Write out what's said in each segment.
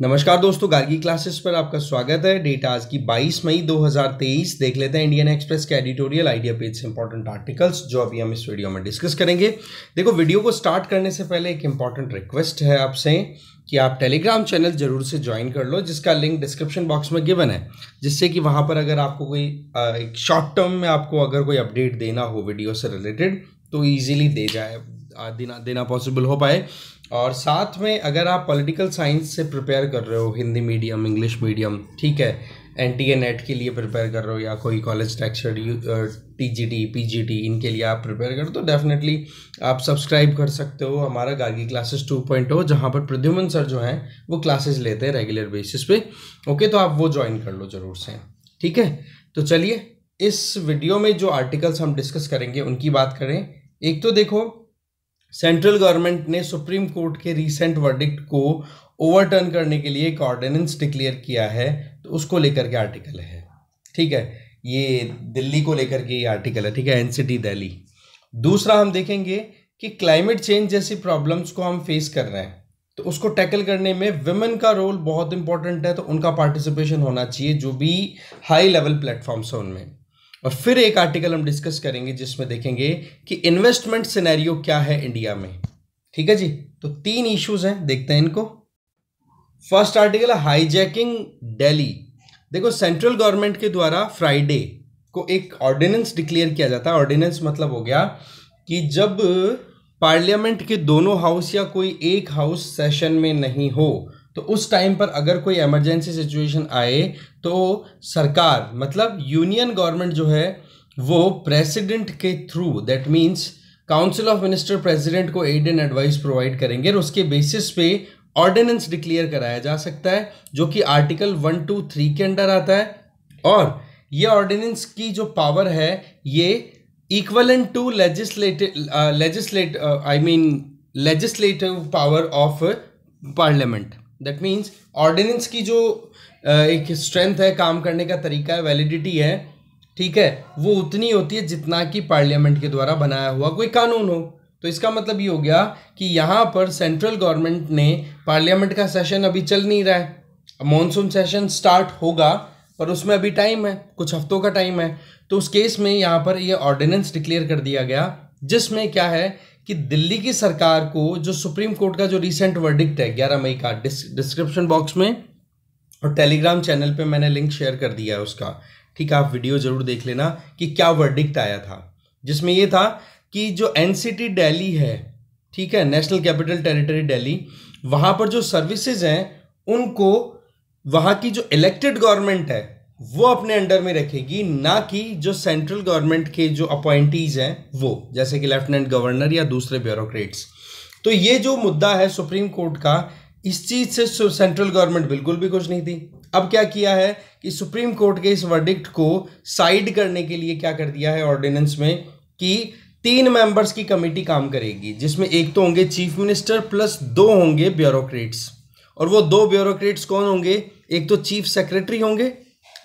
नमस्कार दोस्तों गार्गी क्लासेस पर आपका स्वागत है डेटा आज की 22 मई 2023 देख लेते हैं इंडियन एक्सप्रेस के एडिटोरियल आइडिया पेज से इंपॉर्टेंट आर्टिकल्स जो अभी हम इस वीडियो में डिस्कस करेंगे देखो वीडियो को स्टार्ट करने से पहले एक इंपॉर्टेंट रिक्वेस्ट है आपसे कि आप टेलीग्राम चैनल जरूर से ज्वाइन कर लो जिसका लिंक डिस्क्रिप्शन बॉक्स में गिवन है जिससे कि वहाँ पर अगर आपको कोई एक शॉर्ट टर्म में आपको अगर कोई अपडेट देना हो वीडियो से रिलेटेड तो ईजिली दे जाए देना देना पॉसिबल हो पाए और साथ में अगर आप पॉलिटिकल साइंस से प्रिपेयर कर रहे हो हिंदी मीडियम इंग्लिश मीडियम ठीक है एन टी ए नेट के लिए प्रिपेयर कर रहे हो या कोई कॉलेज टेक्सचर T G T P G T इनके लिए आप प्रिपेयर करो तो डेफिनेटली आप सब्सक्राइब कर सकते हो हमारा गार्गी क्लासेस टू पॉइंट हो जहाँ पर प्रद्युमन सर जो हैं वो क्लासेस लेते हैं रेगुलर बेसिस पे ओके तो आप वो ज्वाइन कर लो ज़रूर से ठीक है तो चलिए इस वीडियो में जो आर्टिकल्स हम डिस्कस करेंगे उनकी बात करें एक तो देखो सेंट्रल गवर्नमेंट ने सुप्रीम कोर्ट के रीसेंट वर्डिक्ट को ओवरटर्न करने के लिए एक ऑर्डिनेंस डिक्लेयर किया है तो उसको लेकर के आर्टिकल है ठीक है ये दिल्ली को लेकर के ये आर्टिकल है ठीक है एनसीटी दिल्ली दूसरा हम देखेंगे कि क्लाइमेट चेंज जैसी प्रॉब्लम्स को हम फेस कर रहे हैं तो उसको टैकल करने में विमेन का रोल बहुत इंपॉर्टेंट है तो उनका पार्टिसिपेशन होना चाहिए जो भी हाई लेवल प्लेटफॉर्म्स हैं उनमें और फिर एक आर्टिकल हम डिस्कस करेंगे जिसमें देखेंगे कि इन्वेस्टमेंट सिनेरियो क्या है इंडिया में ठीक है जी तो तीन इश्यूज हैं देखते हैं इनको फर्स्ट आर्टिकल है हाईजैकिंग डेली देखो सेंट्रल गवर्नमेंट के द्वारा फ्राइडे को एक ऑर्डिनेंस डिक्लेयर किया जाता है ऑर्डिनेंस मतलब हो गया कि जब पार्लियामेंट के दोनों हाउस या कोई एक हाउस सेशन में नहीं हो तो उस टाइम पर अगर कोई इमरजेंसी सिचुएशन आए तो सरकार मतलब यूनियन गवर्नमेंट जो है वो प्रेसिडेंट के through that means council of minister president को एड एंड एडवाइस प्रोवाइड करेंगे और उसके बेसिस पे ऑर्डिनेंस डिक्लेयर कराया जा सकता है जो कि आर्टिकल वन टू थ्री के अंडर आता है और ये ऑर्डिनेंस की जो पावर है ये equivalent to legislative legislate I mean legislative power of parliament that means ordinance की जो एक स्ट्रेंथ है काम करने का तरीका है वैलिडिटी है ठीक है वो उतनी होती है जितना कि पार्लियामेंट के द्वारा बनाया हुआ कोई कानून हो तो इसका मतलब ये हो गया कि यहाँ पर सेंट्रल गवर्नमेंट ने पार्लियामेंट का सेशन अभी चल नहीं रहा है मानसून सेशन स्टार्ट होगा पर उसमें अभी टाइम है कुछ हफ्तों का टाइम है तो उस केस में यहाँ पर ये यह ऑर्डिनेंस डिक्लेयर कर दिया गया जिसमें क्या है कि दिल्ली की सरकार को जो सुप्रीम कोर्ट का जो रिसेंट वर्डिक्ट है ग्यारह मई का डिस्क्रिप्शन बॉक्स में और टेलीग्राम चैनल पे मैंने लिंक शेयर कर दिया है उसका ठीक है आप वीडियो ज़रूर देख लेना कि क्या वर्डिक्ट आया था जिसमें यह था कि जो एन दिल्ली है ठीक है नेशनल कैपिटल टेरिटरी दिल्ली वहां पर जो सर्विसेज हैं उनको वहां की जो इलेक्टेड गवर्नमेंट है वो अपने अंडर में रखेगी ना कि जो सेंट्रल गवर्नमेंट के जो अपॉइंटीज हैं वो जैसे कि लेफ्टिनेंट गवर्नर या दूसरे ब्यूरोक्रेट्स तो ये जो मुद्दा है सुप्रीम कोर्ट का इस चीज़ से सेंट्रल गवर्नमेंट बिल्कुल भी कुछ नहीं थी अब क्या किया है कि सुप्रीम कोर्ट के इस वर्डिक्ट को साइड करने के लिए क्या कर दिया है ऑर्डिनेंस में कि तीन मेंबर्स की कमेटी काम करेगी जिसमें एक तो होंगे चीफ मिनिस्टर प्लस दो होंगे ब्यूरोक्रेट्स और वो दो ब्यूरोक्रेट्स कौन होंगे एक तो चीफ सेक्रेटरी होंगे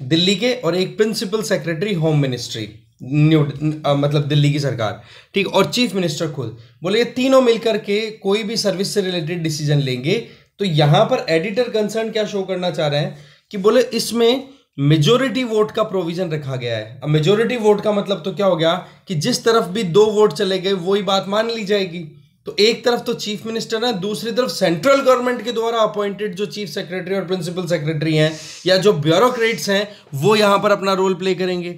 दिल्ली के और एक principal secretary home ministry new मतलब दिल्ली की सरकार ठीक और चीफ मिनिस्टर खुद बोले ये तीनों मिलकर के कोई भी सर्विस से रिलेटेड डिसीजन लेंगे तो यहां पर एडिटर कंसर्न क्या शो करना चाह रहे हैं कि बोले इसमें मेजोरिटी वोट का प्रोविजन रखा गया है अब मेजोरिटी वोट का मतलब तो क्या हो गया कि जिस तरफ भी दो वोट चले गए वही बात मान ली जाएगी तो एक तरफ तो चीफ मिनिस्टर है दूसरी तरफ सेंट्रल गवर्नमेंट के द्वारा अपॉइंटेड जो चीफ सेक्रेटरी और प्रिंसिपल सेक्रेटरी हैं या जो ब्यूरोक्रेट्स हैं वो यहां पर अपना रोल प्ले करेंगे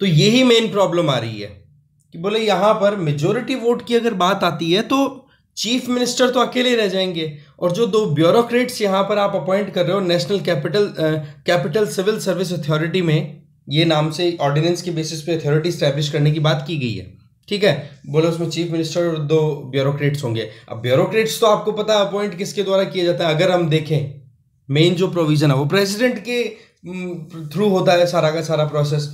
तो यही मेन प्रॉब्लम आ रही है कि बोले यहां पर मेजोरिटी वोट की अगर बात आती है तो चीफ मिनिस्टर तो अकेले रह जाएंगे और जो दो ब्यूरोक्रेट्स यहां पर आप अपॉइंट कर रहे हो national capital capital civil service authority में ये नाम से ऑर्डिनेंस के बेसिस पे अथॉरिटी स्टैब्लिश करने की बात की गई है ठीक है बोले उसमें चीफ मिनिस्टर और दो ब्यूरोक्रेट्स होंगे अब ब्यूरोक्रेट्स तो आपको पता है अपॉइंट किसके द्वारा किया जाता है अगर हम देखें मेन जो प्रोविजन है वो प्रेसिडेंट के थ्रू होता है सारा का सारा प्रोसेस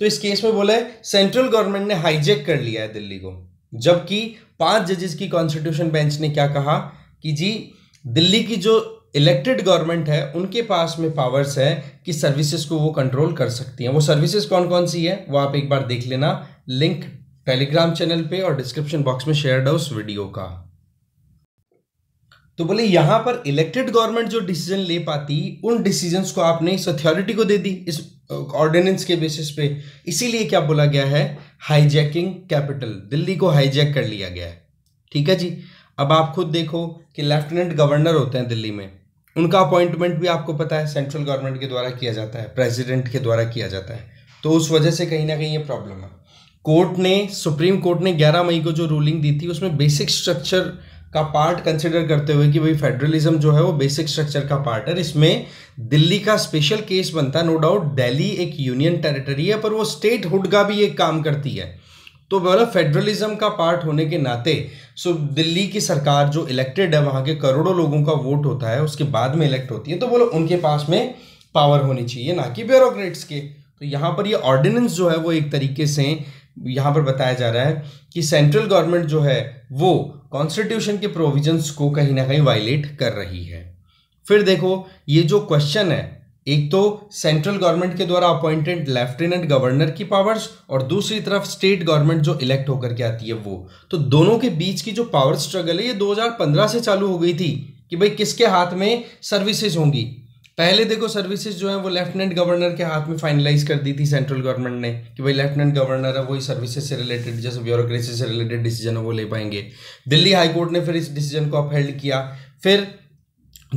तो इस केस में बोला है सेंट्रल गवर्नमेंट ने हाईजेक कर लिया है दिल्ली को जबकि पांच जजेस की कॉन्स्टिट्यूशन बेंच ने क्या कहा कि जी दिल्ली की जो इलेक्टेड गवर्नमेंट है उनके पास में पावर्स है कि सर्विसेज को वो कंट्रोल कर सकती हैं वो सर्विसेज कौन कौन सी है वो आप एक बार देख लेना लिंक टेलीग्राम चैनल पे और डिस्क्रिप्शन बॉक्स में शेयर डाउस उस वीडियो का तो बोले यहां पर इलेक्टेड गवर्नमेंट जो डिसीजन ले पाती उन डिसीजन को आपने इस अथॉरिटी को दे दी इस ऑर्डिनेंस के बेसिस पे इसीलिए क्या बोला गया है हाईजैकिंग कैपिटल दिल्ली को हाईजैक कर लिया गया है ठीक है जी अब आप खुद देखो कि लेफ्टिनेंट गवर्नर होते हैं दिल्ली में उनका अपॉइंटमेंट भी आपको पता है सेंट्रल गवर्नमेंट के द्वारा किया जाता है प्रेसिडेंट के द्वारा किया जाता है तो उस वजह से कहीं ना कहीं ये प्रॉब्लम है कोर्ट ने सुप्रीम कोर्ट ने 11 मई को जो रूलिंग दी थी उसमें बेसिक स्ट्रक्चर का पार्ट कंसिडर करते हुए कि भाई फेडरलिज्म जो है वो बेसिक स्ट्रक्चर का पार्ट है इसमें दिल्ली का स्पेशल केस बनता है नो डाउट दिल्ली एक यूनियन टेरिटरी है पर वो स्टेट हुड का भी एक काम करती है तो बोला फेडरलिज्म का पार्ट होने के नाते सो दिल्ली की सरकार जो इलेक्टेड है वहाँ के करोड़ों लोगों का वोट होता है उसके बाद में इलेक्ट होती है तो बोलो उनके पास में पावर होनी चाहिए ना कि ब्यूरोक्रेट्स के तो यहाँ पर ये यह ऑर्डिनेंस जो है वो एक तरीके से यहाँ पर बताया जा रहा है कि सेंट्रल गवर्नमेंट जो है वो कॉन्स्टिट्यूशन के प्रोविजंस को कहीं ना कहीं वायलेट कर रही है फिर देखो ये जो क्वेश्चन है एक तो सेंट्रल गवर्नमेंट के द्वारा अपॉइंटेड लेफ्टिनेंट गवर्नर की पावर्स और दूसरी तरफ स्टेट गवर्नमेंट जो इलेक्ट होकर के आती है वो तो दोनों के बीच की जो पावर स्ट्रगल है ये 2015 से चालू हो गई थी कि भाई किसके हाथ में सर्विसेज होंगी पहले देखो सर्विसेज जो है वो लेफ्टिनेंट गवर्नर के हाथ में फाइनलाइज कर दी थी सेंट्रल गवर्नमेंट ने कि भाई लेफ्टिनेंट गवर्नर है वही सर्विसेज से रिलेटेड जैसे ब्यूरोक्रेसी से रिलेटेड डिसीजन है वो ले पाएंगे दिल्ली हाईकोर्ट ने फिर इस डिसीजन को अपहेल्ड किया फिर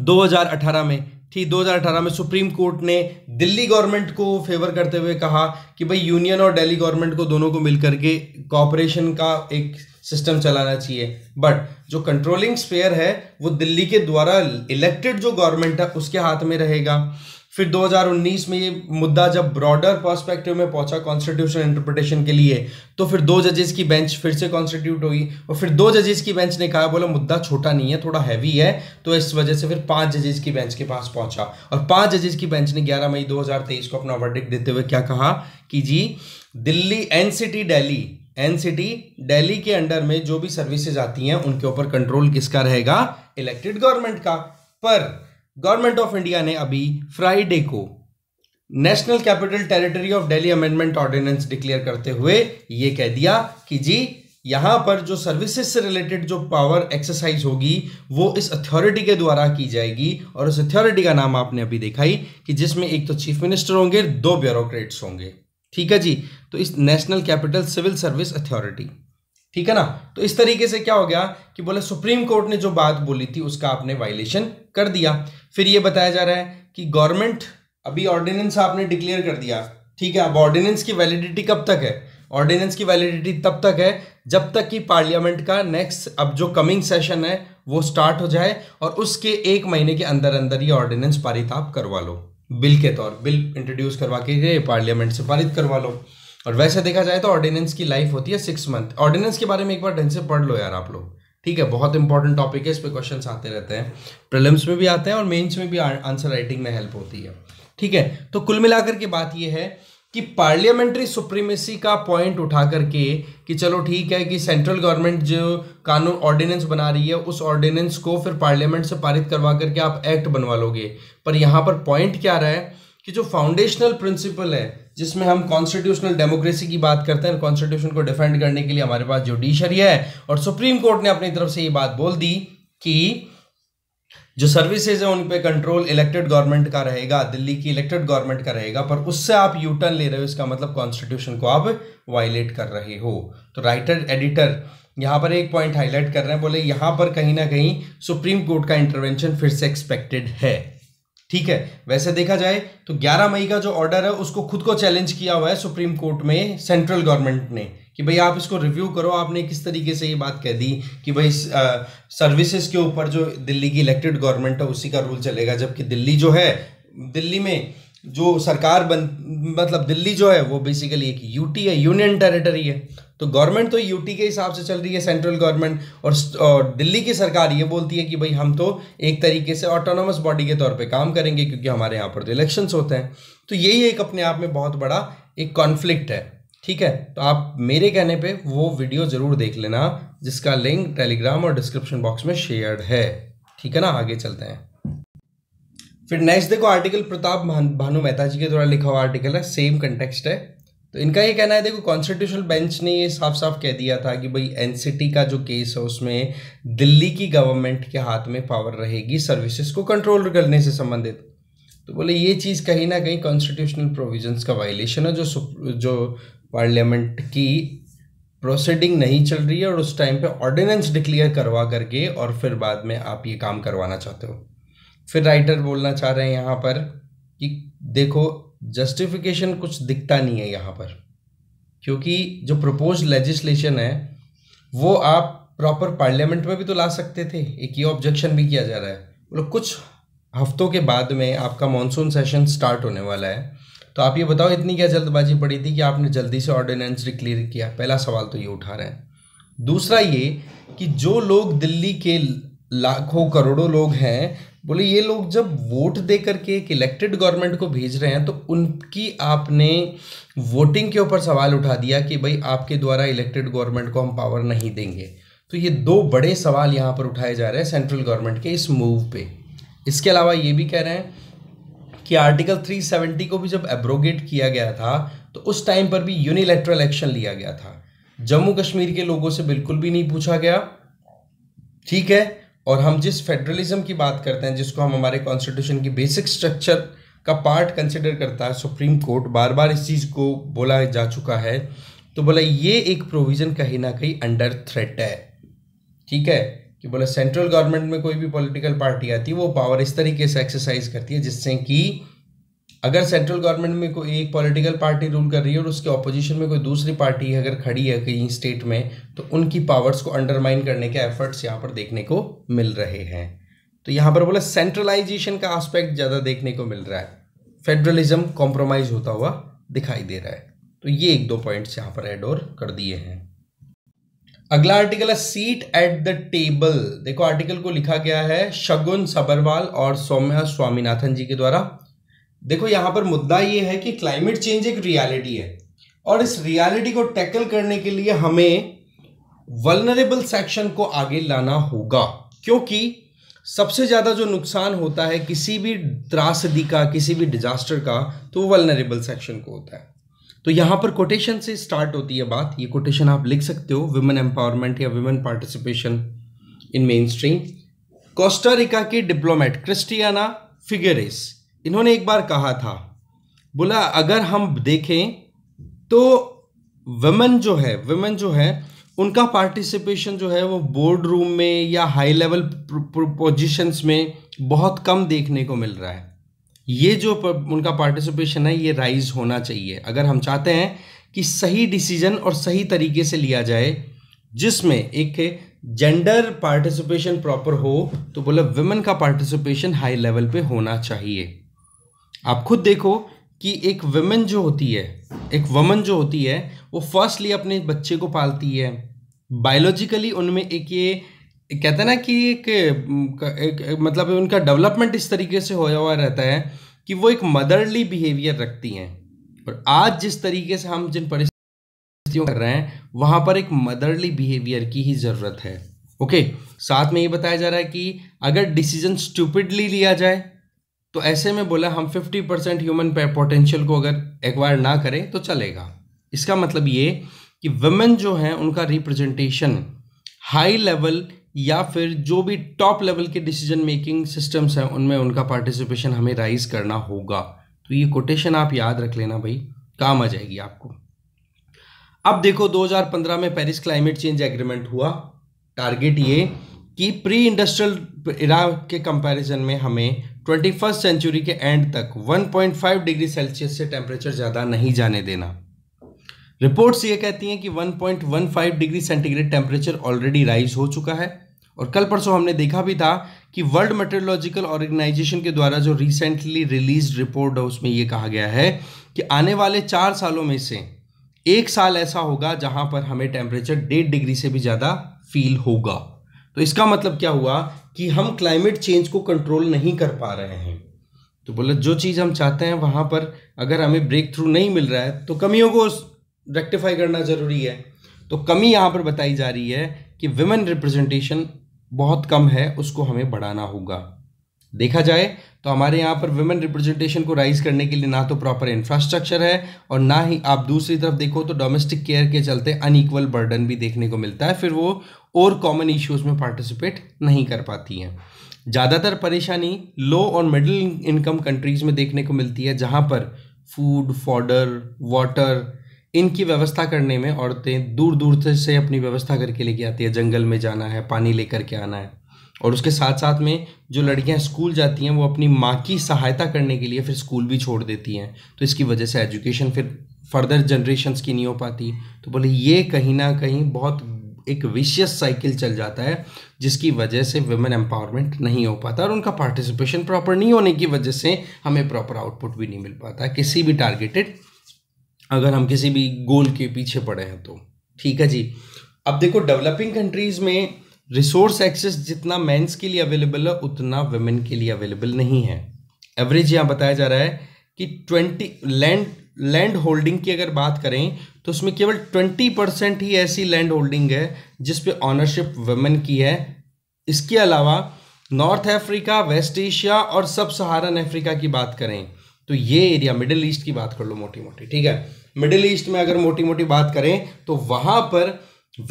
2018 में ठीक 2018 में सुप्रीम कोर्ट ने दिल्ली गवर्नमेंट को फेवर करते हुए कहा कि भाई यूनियन और डेली गवर्नमेंट को दोनों को मिलकर के कॉपरेशन का एक सिस्टम चलाना चाहिए बट जो कंट्रोलिंग स्पेयर है वो दिल्ली के द्वारा इलेक्टेड जो गवर्नमेंट है उसके हाथ में रहेगा फिर 2019 में ये मुद्दा जब ब्रॉडर पर्सपेक्टिव में पहुंचा कॉन्स्टिट्यूशन इंटरप्रिटेशन के लिए तो फिर दो जजेस की बेंच फिर से कॉन्स्टिट्यूट हुई और फिर दो जजेस की बेंच ने कहा बोला मुद्दा छोटा नहीं है थोड़ा हैवी है तो इस वजह से फिर पांच जजेस की बेंच के पास पहुंचा और पांच जजेस की बेंच ने ग्यारह मई दो को अपना वर्डिक देते हुए क्या कहा कि जी Delhi NCT Delhi NCT Delhi के अंडर में जो भी सर्विसेज आती हैं उनके ऊपर कंट्रोल किसका रहेगा इलेक्टेड गवर्नमेंट का पर गवर्नमेंट ऑफ इंडिया ने अभी फ्राइडे को national capital territory of Delhi amendment ordinance declare करते हुए ये कह दिया कि जी यहां पर जो सर्विसेज से रिलेटेड जो पावर एक्सरसाइज होगी वो इस अथॉरिटी के द्वारा की जाएगी और उस अथॉरिटी का नाम आपने अभी देखा ही कि जिसमें एक तो चीफ मिनिस्टर होंगे दो ब्यूरोक्रेट्स होंगे ठीक है जी तो इस national capital civil service authority ठीक है ना तो इस तरीके से क्या हो गया कि बोले सुप्रीम कोर्ट ने जो बात बोली थी उसका आपने वायलेशन कर दिया फिर ये बताया जा रहा है कि गवर्नमेंट अभी ऑर्डिनेंस आपने डिक्लेयर कर दिया ठीक है अब ऑर्डिनेंस की वैलिडिटी कब तक है ऑर्डिनेंस की वैलिडिटी तब तक है जब तक कि पार्लियामेंट का नेक्स्ट अब जो कमिंग सेशन है वो स्टार्ट हो जाए और उसके एक महीने के अंदर अंदर ये ऑर्डिनेंस पारित आप करवा लो बिल के तौर बिल इंट्रोड्यूस करवा के पार्लियामेंट से पारित करवा लो और वैसे देखा जाए तो ऑर्डिनेंस की लाइफ होती है सिक्स मंथ ऑर्डिनेंस के बारे में एक बार ढंग से पढ़ लो यार आप लोग ठीक है बहुत इंपॉर्टेंट टॉपिक है इस पर क्वेश्चन आते रहते हैं प्रिलिम्स में भी आते हैं और मेन्स में भी आंसर राइटिंग में हेल्प होती है ठीक है तो कुल मिलाकर के बात यह है कि पार्लियामेंट्री सुप्रीमेसी का पॉइंट उठा करके कि चलो ठीक है कि सेंट्रल गवर्नमेंट जो कानून ऑर्डिनेंस बना रही है उस ऑर्डिनेंस को फिर पार्लियामेंट से पारित करवा करके आप एक्ट बनवा लोगे पर यहाँ पर पॉइंट क्या रहा है कि जो फाउंडेशनल प्रिंसिपल है जिसमें हम कॉन्स्टिट्यूशनल डेमोक्रेसी की बात करते हैं कॉन्स्टिट्यूशन को डिफेंड करने के लिए हमारे पास जुडिशरी है और सुप्रीम कोर्ट ने अपनी तरफ से ये बात बोल दी कि जो सर्विसेज है उन पे कंट्रोल इलेक्टेड गवर्नमेंट का रहेगा दिल्ली की इलेक्टेड गवर्नमेंट का रहेगा पर उससे आप यू टर्न ले रहे हो इसका मतलब कॉन्स्टिट्यूशन को आप वायलेट कर रहे हो तो राइटर एडिटर यहाँ पर एक पॉइंट हाईलाइट कर रहे हैं बोले यहाँ पर कहीं ना कहीं सुप्रीम कोर्ट का इंटरवेंशन फिर से एक्सपेक्टेड है ठीक है वैसे देखा जाए तो 11 मई का जो ऑर्डर है उसको खुद को चैलेंज किया हुआ है सुप्रीम कोर्ट में सेंट्रल गवर्नमेंट ने कि भाई आप इसको रिव्यू करो आपने किस तरीके से ये बात कह दी कि भाई सर्विसेज के ऊपर जो दिल्ली की इलेक्टेड गवर्नमेंट है उसी का रूल चलेगा जबकि दिल्ली जो है दिल्ली में जो सरकार बन मतलब दिल्ली जो है वो बेसिकली एक यूटी है यूनियन टेरिटरी है तो गवर्नमेंट तो यूटी के हिसाब से चल रही है सेंट्रल गवर्नमेंट और, और दिल्ली की सरकार ये बोलती है कि भाई हम तो एक तरीके से ऑटोनोमस बॉडी के तौर पे काम करेंगे क्योंकि हमारे यहाँ पर तो इलेक्शंस होते हैं तो यही एक अपने आप में बहुत बड़ा एक कॉन्फ्लिक्ट है ठीक है तो आप मेरे कहने पे वो वीडियो ज़रूर देख लेना जिसका लिंक टेलीग्राम और डिस्क्रिप्शन बॉक्स में शेयर्ड है ठीक है ना आगे चलते हैं फिर नेक्स्ट देखो आर्टिकल प्रताप भानु मेहता जी के द्वारा लिखा हुआ आर्टिकल है सेम कंटेक्सट है तो इनका ये कहना है देखो कॉन्स्टिट्यूशनल बेंच ने ये साफ साफ कह दिया था कि भाई एनसीटी का जो केस है उसमें दिल्ली की गवर्नमेंट के हाथ में पावर रहेगी सर्विसेज को कंट्रोल करने से संबंधित तो बोले ये चीज़ कहीं ना कहीं कॉन्स्टिट्यूशनल प्रोविजंस का वायलेशन है जो जो पार्लियामेंट की प्रोसीडिंग नहीं चल रही है और उस टाइम पे ऑर्डिनेंस डिक्लेयर करवा करके और फिर बाद में आप ये काम करवाना चाहते हो फिर राइटर बोलना चाह रहे हैं यहाँ पर कि देखो जस्टिफिकेशन कुछ दिखता नहीं है यहाँ पर क्योंकि जो प्रपोज लेजिस्लेशन है वो आप प्रॉपर पार्लियामेंट में भी तो ला सकते थे एक ये ऑब्जेक्शन भी किया जा रहा है बोलो कुछ हफ्तों के बाद में आपका मानसून सेशन स्टार्ट होने वाला है तो आप ये बताओ इतनी क्या जल्दबाजी पड़ी थी कि आपने जल्दी से ऑर्डिनेंस डिक्लेयर किया पहला सवाल तो ये उठा रहे हैं दूसरा ये कि जो लोग दिल्ली के लाखों करोड़ों लोग हैं बोले ये लोग जब वोट दे करके एक इलेक्टेड गवर्नमेंट को भेज रहे हैं तो उनकी आपने वोटिंग के ऊपर सवाल उठा दिया कि भाई आपके द्वारा इलेक्टेड गवर्नमेंट को हम पावर नहीं देंगे तो ये दो बड़े सवाल यहाँ पर उठाए जा रहे हैं सेंट्रल गवर्नमेंट के इस मूव पे इसके अलावा ये भी कह रहे हैं कि आर्टिकल 370 को भी जब एब्रोगेट किया गया था तो उस टाइम पर भी यूनिलेटरल एक्शन लिया गया था जम्मू कश्मीर के लोगों से बिल्कुल भी नहीं पूछा गया ठीक है और हम जिस फेडरलिज्म की बात करते हैं जिसको हम हमारे कॉन्स्टिट्यूशन की बेसिक स्ट्रक्चर का पार्ट कंसिडर करता है सुप्रीम कोर्ट बार बार इस चीज़ को बोला जा चुका है तो बोला ये एक प्रोविज़न कहीं ना कहीं अंडर थ्रेट है ठीक है कि बोले सेंट्रल गवर्नमेंट में कोई भी पॉलिटिकल पार्टी आती है वो पावर इस तरीके से एक्सरसाइज करती है जिससे कि अगर सेंट्रल गवर्नमेंट में कोई एक पॉलिटिकल पार्टी रूल कर रही है और उसके ऑपोजिशन में कोई दूसरी पार्टी अगर खड़ी है कहीं स्टेट में तो उनकी पावर्स को अंडरमाइन करने के एफर्ट्स यहाँ पर देखने को मिल रहे हैं तो यहाँ पर बोला सेंट्रलाइजेशन का आस्पेक्ट ज़्यादा देखने को मिल रहा है फेडरलिज्म कॉम्प्रोमाइज़ होता हुआ दिखाई दे रहा है तो ये एक दो पॉइंट्स यहाँ पर एड और कर दिए हैं अगला आर्टिकल है सीट एट द टेबल देखो आर्टिकल को लिखा गया है शगुन सबरवाल और सौम्या स्वामीनाथन जी के द्वारा देखो यहाँ पर मुद्दा ये है कि क्लाइमेट चेंज एक रियलिटी है और इस रियलिटी को टैकल करने के लिए हमें वलनरेबल सेक्शन को आगे लाना होगा क्योंकि सबसे ज़्यादा जो नुकसान होता है किसी भी त्रासदी का किसी भी डिजास्टर का तो वो वलनरेबल सेक्शन को होता है तो यहाँ पर कोटेशन से स्टार्ट होती है बात ये कोटेशन आप लिख सकते हो वुमेन एम्पावरमेंट या women participation in mainstream Costa Rica की डिप्लोमेट क्रिस्टियाना फिगेरिस इन्होंने एक बार कहा था बोला अगर हम देखें तो वमेन जो है वमेन जो है उनका पार्टिसिपेशन जो है वो बोर्ड रूम में या हाई लेवल पोजीशंस में बहुत कम देखने को मिल रहा है ये जो उनका पार्टिसिपेशन है ये राइज होना चाहिए अगर हम चाहते हैं कि सही डिसीजन और सही तरीके से लिया जाए जिसमें एक जेंडर पार्टिसिपेशन प्रॉपर हो तो बोला वुमेन का पार्टिसिपेशन हाई लेवल पे होना चाहिए आप खुद देखो कि एक वुमेन जो होती है एक वमन जो होती है वो फर्स्टली अपने बच्चे को पालती है बायोलॉजिकली उनमें एक ये कहते हैं ना कि एक, एक, एक मतलब उनका डेवलपमेंट इस तरीके से होया हुआ रहता है कि वो एक मदरली बिहेवियर रखती हैं और आज जिस तरीके से हम जिन परिस्थितियों कर रहे हैं वहां पर एक मदरली बिहेवियर की ही ज़रूरत है ओके साथ में ये बताया जा रहा है कि अगर डिसीजन स्टूपिडली लिया जाए तो ऐसे में बोला हम 50 परसेंट ह्यूमन पोटेंशियल को अगर एक्वायर ना करें तो चलेगा इसका मतलब ये कि वुमेन जो है उनका रिप्रेजेंटेशन हाई लेवल या फिर जो भी टॉप लेवल के डिसीजन मेकिंग सिस्टम्स हैं उनमें उनका पार्टिसिपेशन हमें राइज करना होगा तो ये कोटेशन आप याद रख लेना भाई काम आ जाएगी आपको अब देखो 2015 में पेरिस क्लाइमेट चेंज एग्रीमेंट हुआ टारगेट ये कि प्री इंडस्ट्रियल इरा के कंपैरिजन में हमें ट्वेंटी फर्स्ट सेंचुरी के एंड तक 1.5 डिग्री सेल्सियस से टेम्परेचर ज़्यादा नहीं जाने देना रिपोर्ट्स ये कहती हैं कि 1.15 degree centigrade temperature already rise हो चुका है और कल परसों हमने देखा भी था कि वर्ल्ड मेट्रोलॉजिकल ऑर्गेनाइजेशन के द्वारा जो रिसेंटली रिलीज रिपोर्ट है उसमें यह कहा गया है कि आने वाले चार सालों में से एक साल ऐसा होगा जहां पर हमें टेम्परेचर डेढ़ डिग्री से भी ज़्यादा फील होगा तो इसका मतलब क्या हुआ कि हम क्लाइमेट चेंज को कंट्रोल नहीं कर पा रहे हैं तो बोला जो चीज़ हम चाहते हैं वहां पर अगर हमें ब्रेक थ्रू नहीं मिल रहा है तो कमियों को रेक्टिफाई करना ज़रूरी है तो कमी यहाँ पर बताई जा रही है कि विमेन रिप्रेजेंटेशन बहुत कम है उसको हमें बढ़ाना होगा देखा जाए तो हमारे यहाँ पर वुमेन रिप्रेजेंटेशन को राइज करने के लिए ना तो प्रॉपर इंफ्रास्ट्रक्चर है और ना ही आप दूसरी तरफ देखो तो डोमेस्टिक केयर के चलते अनईक्वल बर्डन भी देखने को मिलता है फिर वो और कॉमन इश्यूज में पार्टिसिपेट नहीं कर पाती हैं ज़्यादातर परेशानी लो और मिडिल इनकम कंट्रीज़ में देखने को मिलती है जहाँ पर फूड फॉडर वाटर इनकी व्यवस्था करने में औरतें दूर दूर से अपनी व्यवस्था करके लेके आती है जंगल में जाना है पानी लेकर के आना है और उसके साथ साथ में जो लड़कियां स्कूल जाती हैं वो अपनी माँ की सहायता करने के लिए फिर स्कूल भी छोड़ देती हैं तो इसकी वजह से एजुकेशन फिर फर्दर जनरेशन की नहीं हो पाती तो बोले ये कहीं ना कहीं बहुत एक विशियस साइकिल चल जाता है जिसकी वजह से वुमेन एम्पावरमेंट नहीं हो पाता और उनका पार्टिसिपेशन प्रॉपर नहीं होने की वजह से हमें प्रॉपर आउटपुट भी नहीं मिल पाता किसी भी टारगेटेड अगर हम किसी भी गोल के पीछे पड़े हैं तो ठीक है जी अब देखो डेवलपिंग कंट्रीज में रिसोर्स एक्सेस जितना मेंस के लिए अवेलेबल है उतना वेमेन के लिए अवेलेबल नहीं है एवरेज यहाँ बताया जा रहा है कि ट्वेंटी लैंड लैंड होल्डिंग की अगर बात करें तो उसमें केवल ट्वेंटी परसेंट ही ऐसी लैंड होल्डिंग है जिसपे ऑनरशिप वेमेन की है इसके अलावा नॉर्थ अफ्रीका वेस्ट एशिया और सब सहारन अफ्रीका की बात करें तो ये एरिया मिडिल ईस्ट की बात कर लो मोटी मोटी ठीक है मिडिल ईस्ट में अगर मोटी मोटी बात करें तो वहाँ पर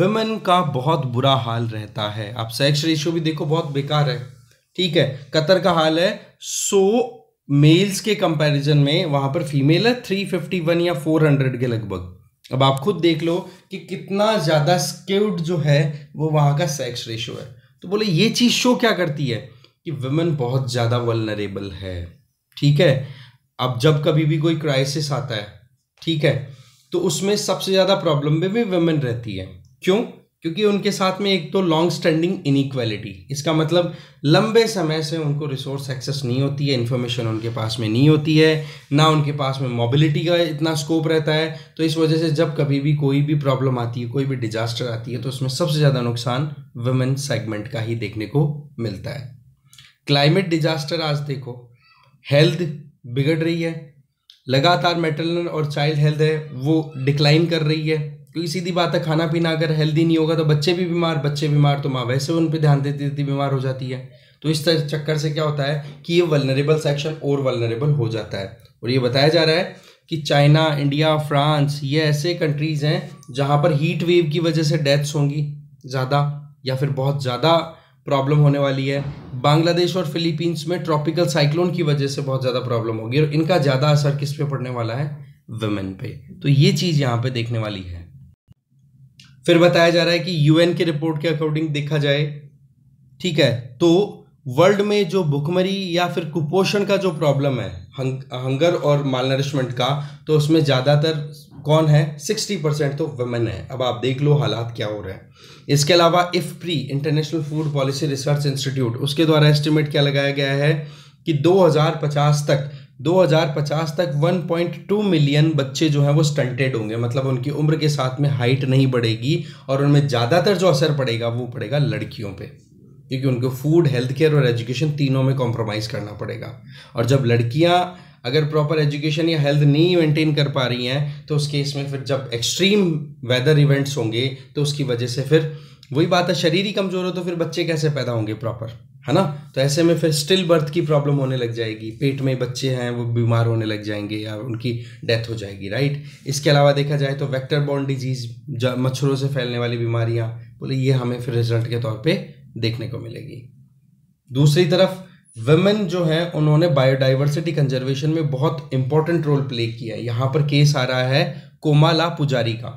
वेमेन का बहुत बुरा हाल रहता है आप सेक्स रेशियो भी देखो बहुत बेकार है ठीक है कतर का हाल है सो मेल्स के कंपैरिजन में वहाँ पर फीमेल है थ्री फिफ्टी वन या फोर हंड्रेड के लगभग अब आप खुद देख लो कि कितना ज़्यादा स्किल्ड जो है वो वहाँ का सेक्स रेशो है तो बोले ये चीज़ शो क्या करती है कि वुमेन बहुत ज़्यादा वलनरेबल है ठीक है अब जब कभी भी कोई क्राइसिस आता है ठीक है तो उसमें सबसे ज़्यादा प्रॉब्लम में भी वेमेन रहती है क्यों क्योंकि उनके साथ में एक तो लॉन्ग स्टैंडिंग इनक्वालिटी इसका मतलब लंबे समय से उनको रिसोर्स एक्सेस नहीं होती है इन्फॉर्मेशन उनके पास में नहीं होती है ना उनके पास में मोबिलिटी का इतना स्कोप रहता है तो इस वजह से जब कभी भी कोई भी प्रॉब्लम आती है कोई भी डिजास्टर आती है तो उसमें सबसे ज़्यादा नुकसान वुमेन सेगमेंट का ही देखने को मिलता है क्लाइमेट डिजास्टर आज देखो हेल्थ बिगड़ रही है लगातार मेटरनल और चाइल्ड हेल्थ है वो डिक्लाइन कर रही है क्योंकि सीधी बात है खाना पीना अगर हेल्दी नहीं होगा तो बच्चे भी बीमार बच्चे बीमार तो माँ वैसे उन पर ध्यान देती देती बीमार हो जाती है तो इस चक्कर से क्या होता है कि ये वलनरेबल सेक्शन और वलनरेबल हो जाता है और ये बताया जा रहा है कि चाइना इंडिया फ्रांस ये ऐसे कंट्रीज़ हैं जहाँ पर हीट वेव की वजह से डेथ्स होंगी ज़्यादा या फिर बहुत ज़्यादा प्रॉब्लम होने वाली है बांग्लादेश और फिलीपींस में ट्रॉपिकल साइक्लोन की वजह से बहुत ज़्यादा प्रॉब्लम होगी और इनका ज़्यादा असर किस पे पड़ने वाला है वेमेन पे तो ये चीज़ यहाँ पे देखने वाली है फिर बताया जा रहा है कि यूएन के रिपोर्ट के अकॉर्डिंग देखा जाए ठीक है तो वर्ल्ड में जो भुखमरी या फिर कुपोषण का जो प्रॉब्लम है हंगर और माल नरिशमेंट का तो उसमें ज़्यादातर कौन है सिक्सटी परसेंट तो वमेन है अब आप देख लो हालात क्या हो रहे हैं इसके अलावा if pre international food policy research institute उसके द्वारा एस्टिमेट क्या लगाया गया है कि 2050 तक 2050 तक 1.2 मिलियन बच्चे जो हैं वो स्टंटेड होंगे मतलब उनकी उम्र के साथ में हाइट नहीं बढ़ेगी और उनमें ज़्यादातर जो असर पड़ेगा वो पड़ेगा लड़कियों पर क्योंकि उनको फूड हेल्थ केयर और एजुकेशन तीनों में कॉम्प्रोमाइज़ करना पड़ेगा और जब लड़कियाँ अगर प्रॉपर एजुकेशन या हेल्थ नहीं मेंटेन कर पा रही हैं तो उस केस में फिर जब एक्सट्रीम वेदर इवेंट्स होंगे तो उसकी वजह से फिर वही बात है शरीर ही कमज़ोर हो तो फिर बच्चे कैसे पैदा होंगे प्रॉपर है ना तो ऐसे में फिर स्टिल बर्थ की प्रॉब्लम होने लग जाएगी पेट में बच्चे हैं वो बीमार होने लग जाएंगे या उनकी डेथ हो जाएगी राइट इसके अलावा देखा जाए तो वेक्टर बॉर्न डिजीज़ मच्छरों से फैलने वाली बीमारियाँ बोले ये हमें फिर रिजल्ट के तौर पर देखने को मिलेगी दूसरी तरफ वेमेन जो है उन्होंने बायोडाइवर्सिटी कंजर्वेशन में बहुत इंपॉर्टेंट रोल प्ले किया है यहाँ पर केस आ रहा है कोमाला पुजारी का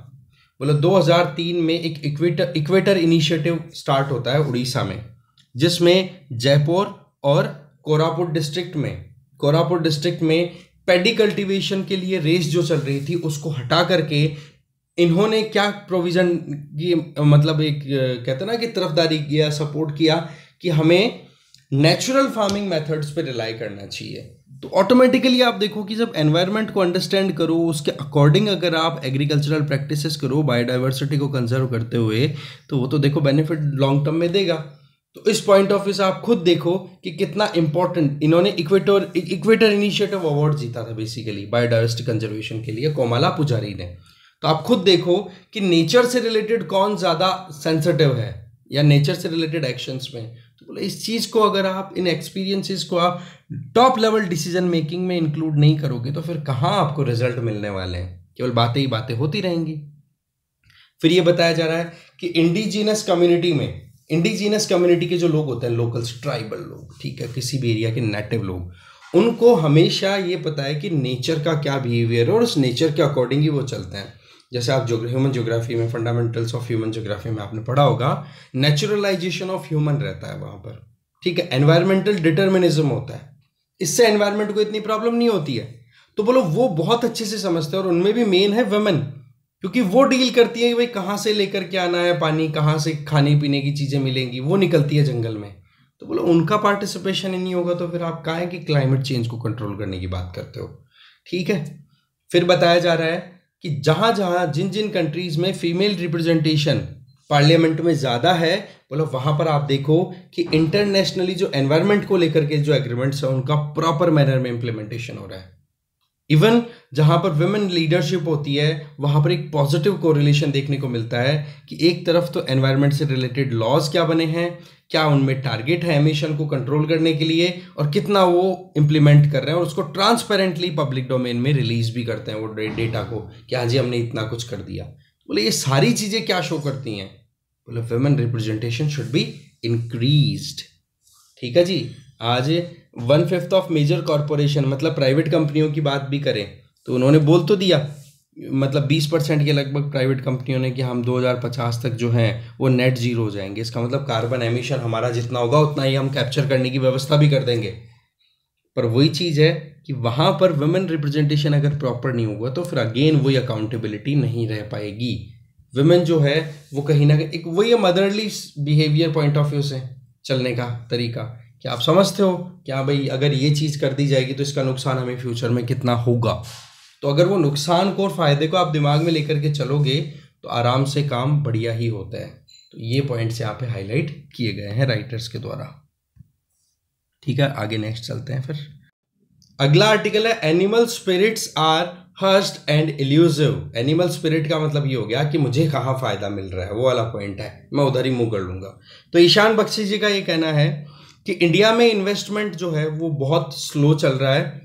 बोलो 2003 में एक इक्वेटर इक्वेटर इनिशिएटिव स्टार्ट होता है उड़ीसा में जिसमें जयपुर और कोरापुर डिस्ट्रिक्ट में कोरापुर डिस्ट्रिक्ट में पेडी कल्टिवेशन के लिए रेस जो चल रही थी उसको हटा करके इन्होंने क्या प्रोविज़न की मतलब एक कहते ना कि तरफदारी किया सपोर्ट किया कि हमें नेचुरल फार्मिंग मेथड्स पे रिलाई करना चाहिए तो ऑटोमेटिकली आप देखो कि जब एनवायरनमेंट को अंडरस्टैंड करो उसके अकॉर्डिंग अगर आप एग्रीकल्चरल प्रैक्टिसेस करो बायोडाइवर्सिटी को कंजर्व करते हुए तो वो तो देखो बेनिफिट लॉन्ग टर्म में देगा तो इस पॉइंट ऑफ व्यू से आप खुद देखो कि कितना इंपॉर्टेंट इन्होंने इक्वेटर इक्वेटर इनिशिएटिव अवार्ड जीता था बेसिकली बायोडाइवर्सिटी कंजर्वेशन के लिए कोमाला पुजारी ने तो आप खुद देखो कि नेचर से रिलेटेड कौन ज़्यादा सेंसिटिव है या नेचर से रिलेटेड एक्शंस में तो बोले इस चीज़ को अगर आप इन एक्सपीरियंसेस को आप टॉप लेवल डिसीजन मेकिंग में इंक्लूड नहीं करोगे तो फिर कहाँ आपको रिजल्ट मिलने वाले हैं केवल बातें ही बातें होती रहेंगी फिर ये बताया जा रहा है कि इंडिजीनस कम्युनिटी में इंडिजीनस कम्युनिटी के जो लोग होते हैं लोकल्स ट्राइबल लोग ठीक है किसी भी एरिया के नेटिव लोग उनको हमेशा ये पता है कि नेचर का क्या बिहेवियर है और उस नेचर के अकॉर्डिंग ही वो चलते हैं जैसे आप ह्यूमन ज्योग्राफी में फंडामेंटल्स ऑफ ह्यूमन जोग्राफी में आपने पढ़ा होगा नेचुरलाइजेशन ऑफ ह्यूमन रहता है वहां पर ठीक है एनवायरमेंटल डिटर्मिनिज्म होता है इससे एनवायरमेंट को इतनी प्रॉब्लम नहीं होती है तो बोलो वो बहुत अच्छे से समझते हैं और उनमें भी मेन है वेमेन क्योंकि वो डील करती है कि भाई कहाँ से लेकर के आना है पानी कहाँ से खाने पीने की चीज़ें मिलेंगी वो निकलती है जंगल में तो बोलो उनका पार्टिसिपेशन ही नहीं होगा तो फिर आप कहा है कि क्लाइमेट चेंज को कंट्रोल करने की बात करते हो ठीक है फिर बताया जा रहा है कि जहाँ जहाँ जिन जिन कंट्रीज़ में फीमेल रिप्रेजेंटेशन पार्लियामेंट में ज़्यादा है बोलो वहाँ पर आप देखो कि इंटरनेशनली जो एनवायरमेंट को लेकर के जो एग्रीमेंट्स हैं उनका प्रॉपर मैनर में इम्प्लीमेंटेशन हो रहा है इवन जहां पर वुमेन लीडरशिप होती है वहां पर एक पॉजिटिव कोरिलेशन देखने को मिलता है कि एक तरफ तो एनवायरमेंट से रिलेटेड लॉज क्या बने हैं क्या उनमें टारगेट है एमिशन को कंट्रोल करने के लिए और कितना वो इम्प्लीमेंट कर रहे हैं और उसको ट्रांसपेरेंटली पब्लिक डोमेन में रिलीज भी करते हैं वो डेटा को कि हाँ जी हमने इतना कुछ कर दिया तो बोले ये सारी चीज़ें क्या शो करती हैं बोले women representation should be increase ठीक है जी आज one fifth of major corporation मतलब प्राइवेट कंपनियों की बात भी करें तो उन्होंने बोल तो दिया मतलब 20 परसेंट के लगभग प्राइवेट कंपनियों ने कि हम 2050 तक जो हैं वो नेट जीरो हो जाएंगे इसका मतलब कार्बन एमिशन हमारा जितना होगा उतना ही हम कैप्चर करने की व्यवस्था भी कर देंगे पर वही चीज़ है कि वहाँ पर वुमेन रिप्रेजेंटेशन अगर प्रॉपर नहीं होगा तो फिर अगेन वही अकाउंटेबिलिटी नहीं रह पाएगी वुमेन जो है वो कहीं ना कहीं एक वही motherly behaviour point of view से चलने का तरीका क्या आप समझते हो क्या भाई अगर ये चीज़ कर दी जाएगी तो इसका नुकसान हमें फ्यूचर में कितना होगा तो अगर वो नुकसान को और फ़ायदे को आप दिमाग में लेकर के चलोगे तो आराम से काम बढ़िया ही होता है तो ये पॉइंट्स यहाँ पे हाईलाइट किए गए हैं राइटर्स के द्वारा ठीक है आगे नेक्स्ट चलते हैं फिर अगला आर्टिकल है animal spirits are hurt and elusive animal spirit का मतलब ये हो गया कि मुझे कहाँ फ़ायदा मिल रहा है वो वाला पॉइंट है मैं उधर ही मुंह कर लूंगा तो ईशान बख्शी जी का ये कहना है कि इंडिया में इन्वेस्टमेंट जो है वो बहुत स्लो चल रहा है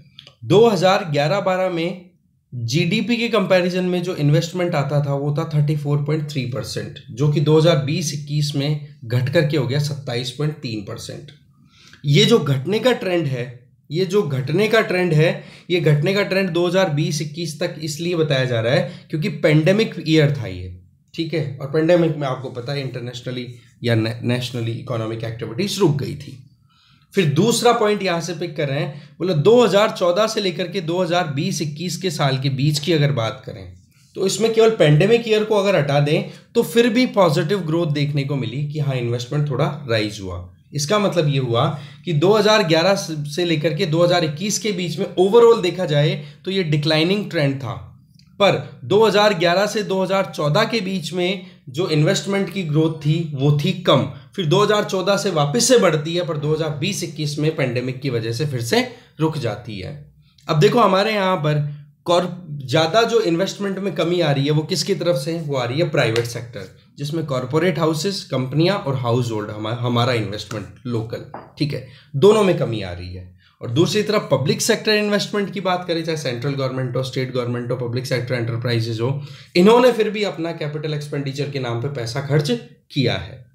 2011-12 में जीडीपी के कंपैरिजन में जो इन्वेस्टमेंट आता था वो था 34.3 परसेंट जो कि 2020-21 में घट करके हो गया 27.3 परसेंट ये जो घटने का ट्रेंड है ये जो घटने का ट्रेंड है ये घटने का ट्रेंड 2020-21 तक इसलिए बताया जा रहा है क्योंकि पेंडेमिक ईयर था ये ठीक है और पेंडेमिक में आपको पता है इंटरनेशनली या नेशनली इकोनॉमिक एक्टिविटीज रुक गई थी फिर दूसरा पॉइंट यहां से पिक कर रहे हैं बोले 2014 से लेकर के 2020-21 के साल के बीच की अगर बात करें तो इसमें केवल पेंडेमिक ईयर को अगर हटा दें तो फिर भी पॉजिटिव ग्रोथ देखने को मिली कि हाँ इन्वेस्टमेंट थोड़ा राइज हुआ इसका मतलब ये हुआ कि 2011 से लेकर के 2021 के बीच में ओवरऑल देखा जाए तो ये डिक्लाइनिंग ट्रेंड था पर 2011 से 2014 के बीच में जो इन्वेस्टमेंट की ग्रोथ थी वो थी कम फिर 2014 से वापस से बढ़ती है पर 2020-21 में पेंडेमिक की वजह से फिर से रुक जाती है अब देखो हमारे यहाँ पर कॉर्प ज़्यादा जो इन्वेस्टमेंट में कमी आ रही है वो किसकी तरफ से वो आ रही है प्राइवेट सेक्टर जिसमें कॉरपोरेट हाउसेस कंपनियां और हाउस होल्ड हमा, हमारा इन्वेस्टमेंट लोकल ठीक है दोनों में कमी आ रही है और दूसरी तरफ पब्लिक सेक्टर इन्वेस्टमेंट की बात करें चाहे सेंट्रल गवर्नमेंट हो स्टेट गवर्नमेंट हो पब्लिक सेक्टर एंटरप्राइजेज हो इन्होंने फिर भी अपना कैपिटल एक्सपेंडिचर के नाम पर पैसा खर्च किया है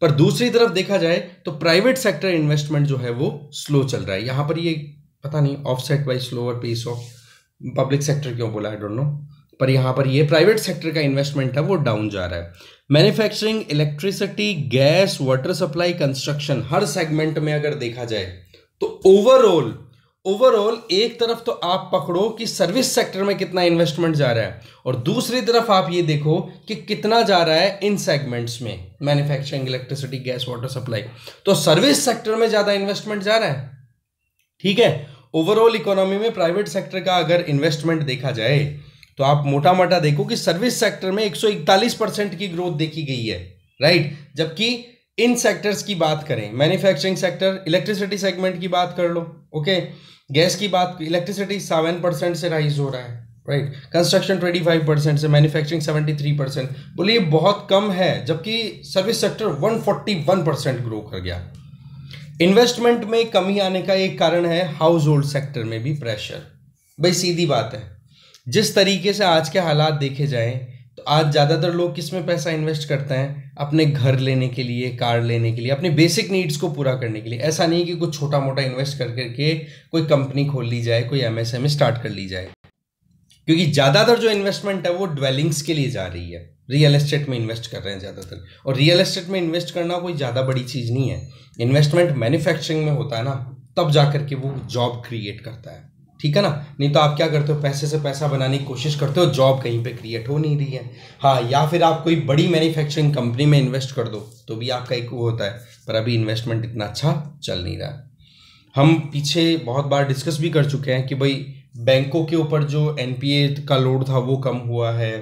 पर दूसरी तरफ देखा जाए तो प्राइवेट सेक्टर इन्वेस्टमेंट जो है वो स्लो चल रहा है यहाँ पर ये पता नहीं offset by slower pace of public sector क्यों बोला आई डोंट नो पर यहाँ पर ये प्राइवेट सेक्टर का इन्वेस्टमेंट है वो डाउन जा रहा है manufacturing electricity gas water supply construction हर सेगमेंट में अगर देखा जाए तो ओवरऑल ओवरऑल एक तरफ तो आप पकड़ो कि सर्विस सेक्टर में कितना इन्वेस्टमेंट जा रहा है और दूसरी तरफ आप ये देखो कि कितना जा रहा है इन सेगमेंट्स में manufacturing electricity gas water supply तो सर्विस सेक्टर में ज़्यादा इन्वेस्टमेंट जा रहा है ठीक है ओवरऑल इकोनॉमी में प्राइवेट सेक्टर का अगर इन्वेस्टमेंट देखा जाए तो आप मोटा मोटा देखो कि सर्विस सेक्टर में एक परसेंट की ग्रोथ देखी गई है राइट जबकि इन सेक्टर्स की बात करें मैन्युफैक्चरिंग सेक्टर इलेक्ट्रिसिटी सेगमेंट की बात कर लो ओके गैस की बात इलेक्ट्रिसिटी सेवन परसेंट से राइज हो रहा है right construction twenty five percent से मैन्युफैक्चरिंग सेवेंटी थ्री परसेंट बोले ये बहुत कम है जबकि service sector one forty one percent grow कर गया इन्वेस्टमेंट में कमी आने का एक कारण है हाउस होल्ड सेक्टर में भी प्रेशर भाई सीधी बात है जिस तरीके से आज के हालात देखे जाएं तो आज ज़्यादातर लोग किस में पैसा इन्वेस्ट करते हैं अपने घर लेने के लिए कार लेने के लिए अपने बेसिक नीड्स को पूरा करने के लिए ऐसा नहीं कि कुछ छोटा मोटा इन्वेस्ट कर करके कोई कंपनी खोल ली जाए कोई एमएसएमई स्टार्ट e कर ली जाए क्योंकि ज़्यादातर जो इन्वेस्टमेंट है वो ड्वेलिंग्स के लिए जा रही है रियल एस्टेट में इन्वेस्ट कर रहे हैं ज़्यादातर और रियल एस्टेट में इन्वेस्ट करना कोई ज़्यादा बड़ी चीज़ नहीं है इन्वेस्टमेंट मैन्युफैक्चरिंग में होता है ना तब जा के वो जॉब क्रिएट करता है ठीक है ना नहीं तो आप क्या करते हो पैसे से पैसा बनाने की कोशिश करते हो जॉब कहीं पे क्रिएट हो नहीं रही है हाँ या फिर आप कोई बड़ी मैन्युफैक्चरिंग कंपनी में इन्वेस्ट कर दो तो भी आपका एक वो होता है पर अभी इन्वेस्टमेंट इतना अच्छा चल नहीं रहा है हम पीछे बहुत बार डिस्कस भी कर चुके हैं कि भाई बैंकों के ऊपर जो एन का लोड था वो कम हुआ है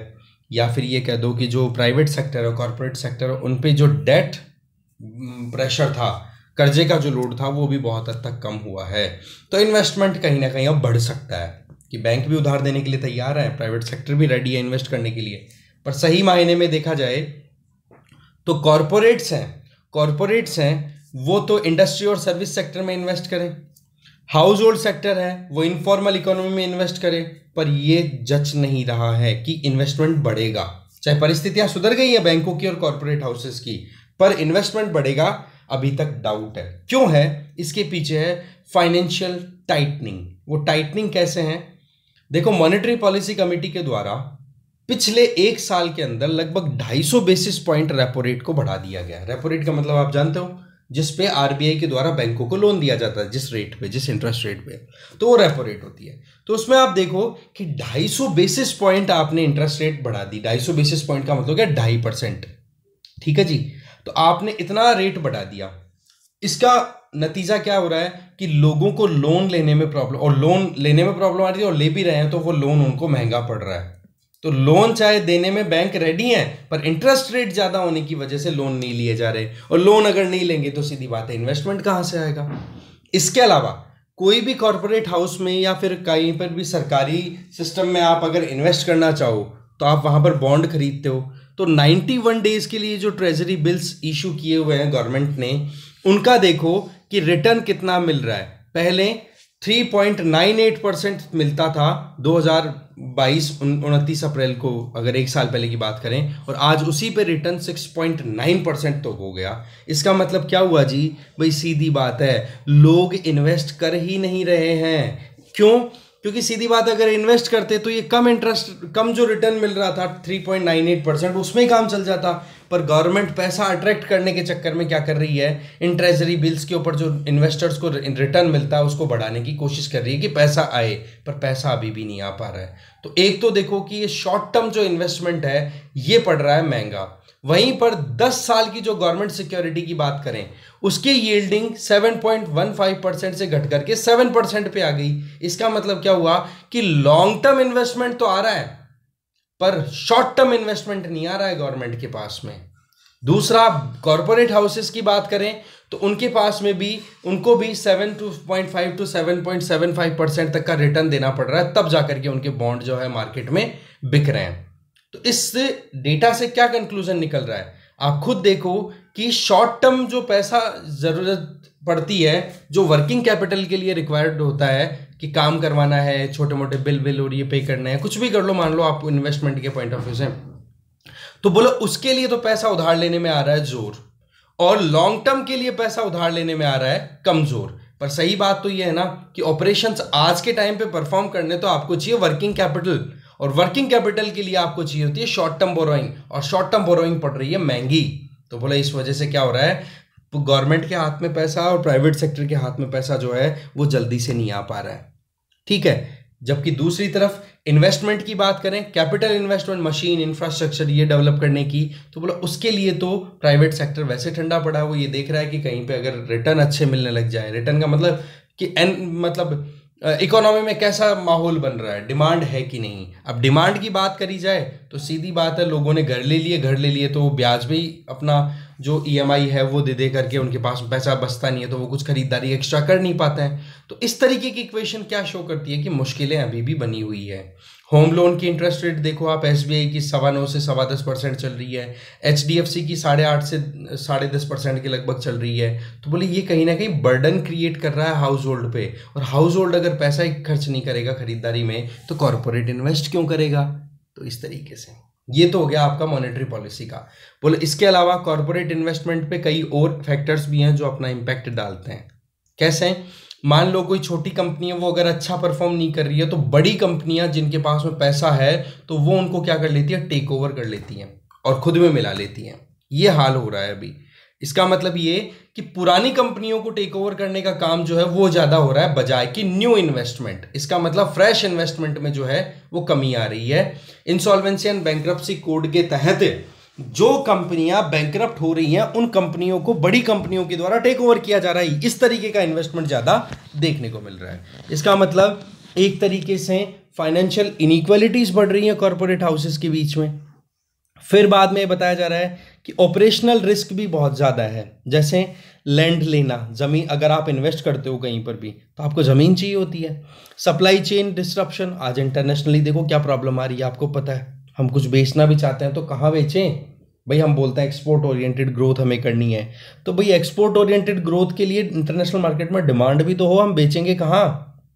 या फिर ये कह दो कि जो प्राइवेट सेक्टर है कॉरपोरेट सेक्टर है उन पर जो डेट प्रेशर mm, था कर्जे का जो लोड था वो भी बहुत हद तक कम हुआ है तो इन्वेस्टमेंट कहीं ना कहीं अब बढ़ सकता है कि बैंक भी उधार देने के लिए तैयार है प्राइवेट सेक्टर भी रेडी है इन्वेस्ट करने के लिए पर सही मायने में देखा जाए तो कॉरपोरेट्स हैं कॉरपोरेट्स हैं वो तो इंडस्ट्री और सर्विस सेक्टर में इन्वेस्ट करें हाउस होल्ड सेक्टर है वो इनफॉर्मल इकोनॉमी में इन्वेस्ट करें पर ये जच नहीं रहा है कि इन्वेस्टमेंट बढ़ेगा चाहे परिस्थितियां सुधर गई है बैंकों की और कॉरपोरेट हाउसेस की पर इन्वेस्टमेंट बढ़ेगा अभी तक डाउट है क्यों है इसके पीछे है फाइनेंशियल टाइटनिंग वो टाइटनिंग कैसे हैं देखो मॉनेटरी पॉलिसी कमेटी के द्वारा पिछले एक साल के अंदर लगभग 250 बेसिस पॉइंट रेपो रेट को बढ़ा दिया गया रेपो रेट का मतलब आप जानते हो जिस पे आरबीआई के द्वारा बैंकों को लोन दिया जाता है जिस रेट पे जिस इंटरेस्ट रेट पे तो वो रेपो रेट होती है तो उसमें आप देखो कि 250 बेसिस पॉइंट आपने इंटरेस्ट रेट बढ़ा दी 250 बेसिस पॉइंट का मतलब क्या ढाई परसेंट ठीक है जी तो आपने इतना रेट बढ़ा दिया इसका नतीजा क्या हो रहा है कि लोगों को लोन लेने में प्रॉब्लम और लोन लेने में प्रॉब्लम आ रही है और ले भी रहे हैं तो वो लोन उनको महंगा पड़ रहा है तो लोन चाहे देने में बैंक रेडी है पर इंटरेस्ट रेट ज़्यादा होने की वजह से लोन नहीं लिए जा रहे और लोन अगर नहीं लेंगे तो सीधी बात है इन्वेस्टमेंट कहाँ से आएगा इसके अलावा कोई भी कॉरपोरेट हाउस में या फिर कहीं पर भी सरकारी सिस्टम में आप अगर इन्वेस्ट करना चाहो तो आप वहाँ पर बॉन्ड खरीदते हो तो 91 डेज के लिए जो ट्रेजरी बिल्स इशू किए हुए हैं गवर्नमेंट ने उनका देखो कि रिटर्न कितना मिल रहा है पहले 3.98 परसेंट मिलता था 2022 उनतीस अप्रैल को अगर एक साल पहले की बात करें और आज उसी पे रिटर्न 6.9 परसेंट तो हो गया इसका मतलब क्या हुआ जी भाई सीधी बात है लोग इन्वेस्ट कर ही नहीं रहे हैं क्यों क्योंकि सीधी बात अगर इन्वेस्ट करते तो ये कम इंटरेस्ट कम जो रिटर्न मिल रहा था 3.98 परसेंट उसमें ही काम चल जाता पर गवर्नमेंट पैसा अट्रैक्ट करने के चक्कर में क्या कर रही है इन ट्रेजरी बिल्स के ऊपर जो इन्वेस्टर्स को रिटर्न मिलता है उसको बढ़ाने की कोशिश कर रही है कि पैसा आए पर पैसा अभी भी नहीं आ पा रहा है तो एक तो देखो कि ये शॉर्ट टर्म जो इन्वेस्टमेंट है ये पड़ रहा है महंगा वहीं पर 10 साल की जो गवर्नमेंट सिक्योरिटी की बात करें उसकी यील्डिंग 7.15 परसेंट से घट करके 7 परसेंट पे आ गई इसका मतलब क्या हुआ कि लॉन्ग टर्म इन्वेस्टमेंट तो आ रहा है पर शॉर्ट टर्म इन्वेस्टमेंट नहीं आ रहा है गवर्नमेंट के पास में दूसरा कॉरपोरेट हाउसेस की बात करें तो उनके पास में भी उनको भी seven two point five two seven point seven five percent तक का रिटर्न देना पड़ रहा है तब जाकर के उनके बॉन्ड जो है मार्केट में बिक रहे हैं तो इस डेटा से क्या कंक्लूजन निकल रहा है आप खुद देखो कि शॉर्ट टर्म जो पैसा ज़रूरत पड़ती है जो वर्किंग कैपिटल के लिए रिक्वायर्ड होता है कि काम करवाना है छोटे मोटे बिल बिल और ये पे करना है कुछ भी कर लो मान लो आप इन्वेस्टमेंट के पॉइंट ऑफ व्यू से तो बोलो उसके लिए तो पैसा उधार लेने में आ रहा है जोर और लॉन्ग टर्म के लिए पैसा उधार लेने में आ रहा है कमजोर पर सही बात तो ये है ना कि ऑपरेशंस आज के टाइम पे परफॉर्म करने तो आपको चाहिए वर्किंग कैपिटल और वर्किंग कैपिटल के लिए आपको चाहिए होती है शॉर्ट टर्म बोरोइंग और शॉर्ट टर्म बोरोइंग पड़ रही है महंगी तो बोला इस वजह से क्या हो रहा है गवर्नमेंट के हाथ में पैसा और प्राइवेट सेक्टर के हाथ में पैसा जो है वो जल्दी से नहीं आ पा रहा है ठीक है जबकि दूसरी तरफ इन्वेस्टमेंट की बात करें कैपिटल इन्वेस्टमेंट मशीन इंफ्रास्ट्रक्चर ये डेवलप करने की तो बोला उसके लिए तो प्राइवेट सेक्टर वैसे ठंडा पड़ा है वो ये देख रहा है कि कहीं पे अगर रिटर्न अच्छे मिलने लग जाए रिटर्न का मतलब कि एन मतलब इकोनॉमी uh, में कैसा माहौल बन रहा है डिमांड है कि नहीं अब डिमांड की बात करी जाए तो सीधी बात है लोगों ने घर ले लिए घर ले लिए तो वो ब्याज भी अपना जो ईएमआई e है वो दे दे करके उनके पास पैसा बचता नहीं है तो वो कुछ खरीदारी एक्स्ट्रा कर नहीं पाते हैं तो इस तरीके की इक्वेशन क्या शो करती है कि मुश्किलें अभी भी बनी हुई है होम लोन की इंटरेस्ट रेट देखो आप एस की सवा नौ से सवा दस परसेंट चल रही है एच की साढ़े आठ से साढ़े दस परसेंट के लगभग चल रही है तो बोले ये कहीं ना कहीं बर्डन क्रिएट कर रहा है हाउस होल्ड पे और हाउस होल्ड अगर पैसा ही खर्च नहीं करेगा खरीदारी में तो कॉरपोरेट इन्वेस्ट क्यों करेगा तो इस तरीके से ये तो हो गया आपका मॉनेटरी पॉलिसी का बोले इसके अलावा कॉरपोरेट इन्वेस्टमेंट पे कई और फैक्टर्स भी हैं जो अपना इम्पैक्ट डालते हैं कैसे हैं मान लो कोई छोटी कंपनी है वो अगर अच्छा परफॉर्म नहीं कर रही है तो बड़ी कंपनियां जिनके पास में पैसा है तो वो उनको क्या कर लेती है टेक ओवर कर लेती हैं और खुद में मिला लेती हैं ये हाल हो रहा है अभी इसका मतलब ये कि पुरानी कंपनियों को टेक ओवर करने का काम जो है वो ज़्यादा हो रहा है बजाय कि न्यू इन्वेस्टमेंट इसका मतलब फ्रेश इन्वेस्टमेंट में जो है वो कमी आ रही है इंसॉल्वेंसी एंड बैंक्रप्सी कोड के तहत जो कंपनियां बैंक हो रही हैं उन कंपनियों को बड़ी कंपनियों के द्वारा टेक ओवर किया जा रहा है इस तरीके का इन्वेस्टमेंट ज़्यादा देखने को मिल रहा है इसका मतलब एक तरीके से फाइनेंशियल इनिक्वलिटीज़ बढ़ रही हैं कॉरपोरेट हाउसेस के बीच में फिर बाद में बताया जा रहा है कि ऑपरेशनल रिस्क भी बहुत ज़्यादा है जैसे लैंड लेना ज़मीन अगर आप इन्वेस्ट करते हो कहीं पर भी तो आपको ज़मीन चाहिए होती है सप्लाई चेन डिस्ट्रप्शन आज इंटरनेशनली देखो क्या प्रॉब्लम आ रही है आपको पता है हम कुछ बेचना भी चाहते हैं तो कहाँ बेचें भाई हम बोलते हैं एक्सपोर्ट ओरिएंटेड ग्रोथ हमें करनी है तो भाई एक्सपोर्ट ओरिएंटेड ग्रोथ के लिए इंटरनेशनल मार्केट में डिमांड भी तो हो हम बेचेंगे कहाँ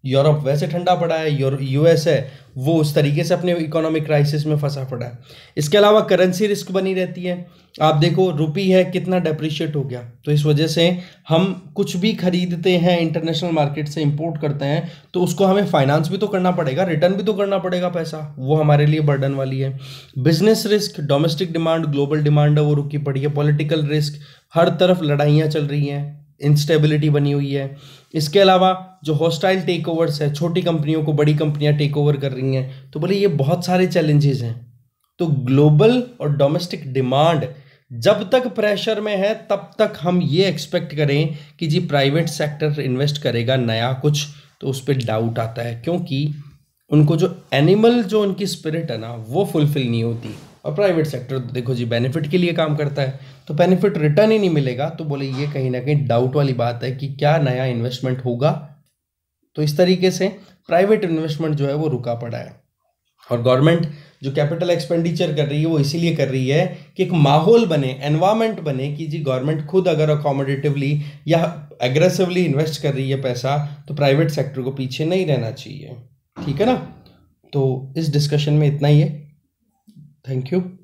यूरोप वैसे ठंडा पड़ा है यूएस है वो उस तरीके से अपने इकोनॉमिक क्राइसिस में फंसा पड़ा है इसके अलावा करेंसी रिस्क बनी रहती है आप देखो रुपी है कितना डेप्रिशिएट हो गया तो इस वजह से हम कुछ भी खरीदते हैं इंटरनेशनल मार्केट से इंपोर्ट करते हैं तो उसको हमें फाइनेंस भी तो करना पड़ेगा रिटर्न भी तो करना पड़ेगा पैसा वो हमारे लिए बर्डन वाली है business risk domestic demand global demand है वो रुकी पड़ी है पॉलिटिकल रिस्क हर तरफ लड़ाइयाँ चल रही हैं इंस्टेबिलिटी बनी हुई है इसके अलावा जो हॉस्टाइल टेक ओवर्स है छोटी कंपनियों को बड़ी कंपनियां टेक ओवर कर रही हैं तो बोले ये बहुत सारे चैलेंजेस हैं तो ग्लोबल और डोमेस्टिक डिमांड जब तक प्रेशर में है तब तक हम ये एक्सपेक्ट करें कि जी प्राइवेट सेक्टर इन्वेस्ट करेगा नया कुछ तो उस पर डाउट आता है क्योंकि उनको जो एनिमल जो उनकी स्पिरिट है ना वो फुलफिल नहीं होती और प्राइवेट सेक्टर तो देखो जी बेनिफिट के लिए काम करता है तो बेनिफिट रिटर्न ही नहीं मिलेगा तो बोले ये कहीं ना कहीं डाउट वाली बात है कि क्या नया इन्वेस्टमेंट होगा तो इस तरीके से प्राइवेट इन्वेस्टमेंट जो है वो रुका पड़ा है और गवर्नमेंट जो कैपिटल एक्सपेंडिचर कर रही है वो इसीलिए कर रही है कि एक माहौल बने एनवायरमेंट बने कि जी गवर्नमेंट खुद अगर अकोमोडेटिवली या एग्रेसिवली इन्वेस्ट कर रही है पैसा तो प्राइवेट सेक्टर को पीछे नहीं रहना चाहिए ठीक है ना तो इस डिस्कशन में इतना ही है Thank you.